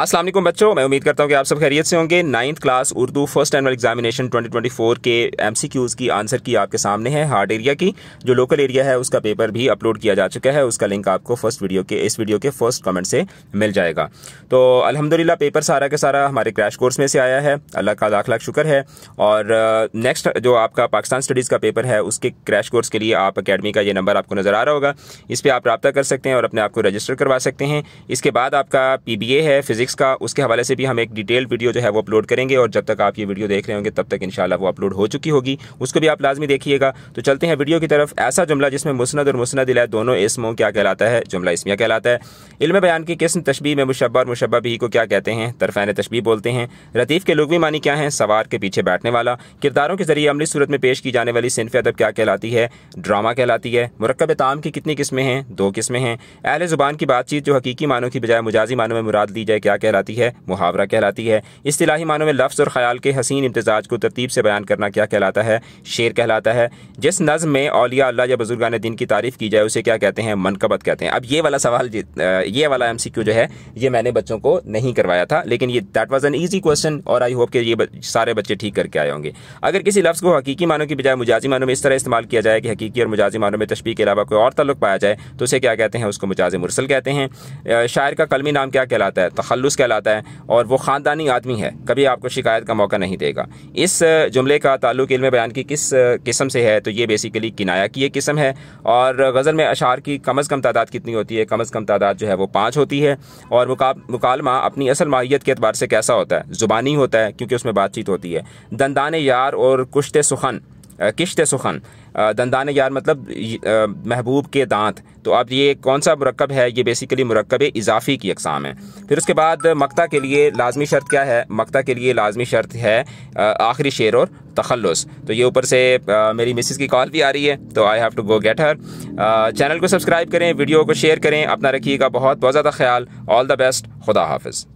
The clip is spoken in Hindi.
असलम बच्चों मैं उम्मीद करता हूँ कि आप सब खैरियत से होंगे ninth class Urdu first annual examination 2024 के एमसीक्यूज़ की आंसर की आपके सामने है हार्ड एरिया की जो लोकल एरिया है उसका पेपर भी अपलोड किया जा चुका है उसका लिंक आपको फर्स्ट वीडियो के इस वीडियो के फर्स्ट कमेंट से मिल जाएगा तो अलहमदिल्ला पेपर सारा का सारा हमारे क्रैश कोर्स में से आया है अल्लाह का लाख लाख शुक्र है और नेक्स्ट जो आपका पाकिस्तान स्टडीज़ का पेपर है उसके क्रैश कोर्स के लिए आप अकेडमी का ये नंबर आपको नज़र आ रहा होगा इस पर आप रबा कर सकते हैं और अपने आप को रजिस्टर करवा सकते हैं इसके बाद आपका पी है फिजिक्स फिज़िक्स का उसके हवाले से भी हम एक डिटेल वीडियो जो है वो अपलोड करेंगे और जब तक आप ये वीडियो देख रहे होंगे तब तक इन वो अपलोड हो चुकी होगी उसको भी आप लाजमी देखिएगा तो चलते हैं वीडियो की तरफ ऐसा जुमला जिसमें मुस्ंद और मुस्ंद इला दोनों इसमों क्या कहलाता है जुमला इसमिया कहलाता है इल्म बयान की किस्म तशबी में मुशबा और मुशबा भी को क्या कहते हैं तरफैन तशबी बोलते हैं रतीफ़ के लगवी मानी क्या है सवार के पीछे बैठने वाला किरदारों के जरिए अमली सूरत में पेश की जाने वाली सिनफ अदब क्या कहलाती है ड्रामा कहलाती है मरकब ताम की कितनी किस्में हैं दो किस्में हैं अहल ज़ुबान की बातचीत जो हकीकी मानों की बजाय मुजाजी मानों में मुराद दी जाए क्या क्या कहलाती है मुहावरा कहलाती है इसलाही मानों में लफ्ज़ और ख्याल के हसीन इम्तजाज को तरतीब से बयान करना क्या कहलाता है शेर कहलाता है जिस नज़म में अलिया अल्लाह या बुजुर्गान दिन की तारीफ़ की जाए उसे क्या कहते हैं मनकबत कहते हैं अब ये वाला सवाल ये वाला एम जो है ये मैंने बच्चों को नहीं करवाया था लेकिन ये that was an easy question और आई होप कि ये सारे बच्चे ठीक करके आए होंगे अगर किसी लफ्ज़ को हकीकी मानों की बजाय मुजाजी मानों में इस तरह इस्तेमाल किया जाए कि हकीकी और मुजाजी मानों में तशबी के अलावा कोई और तल्लुक पाया जाए तो उसे क्या कहते हैं उसको मुजाज मुरसल कहते हैं शायर का कलमी नाम क्या कहलाता है तखल तखलस कहलाता है और वो ख़ानदानी आदमी है कभी आपको शिकायत का मौका नहीं देगा इस जुमले का ताल्लुक इल्म बयान की किस किस्म से है तो ये बेसिकली किनाया की एक किस्म है और गज़ल में अशार की कम अज़ कम तादाद कितनी होती है कम अज़ कम तादाद जो है वो पाँच होती है और मुकालमा अपनी असल माहियत के अतबार से कैसा होता है ज़ुबानी होता है क्योंकि उसमें बातचीत होती है दंदान यार और कुश्त सुखन किश्त सुखन दंदान यार मतलब महबूब के दांत तो अब ये कौन सा मरकब है ये बेसिकली मरकब इजाफी की अकसाम है फिर उसके बाद मकता के लिए लाजमी शर्त क्या है मक्ता के लिए लाजमी शर्त है आखिरी शेर और तखलस तो ये ऊपर से आ, मेरी मिसिस की कॉल भी आ रही है तो I have to go get her channel को सब्सक्राइब करें वीडियो को शेयर करें अपना रखिएगा बहुत बहुत ज़्यादा ख्याल ऑल द बेस्ट खुदा हाफिज़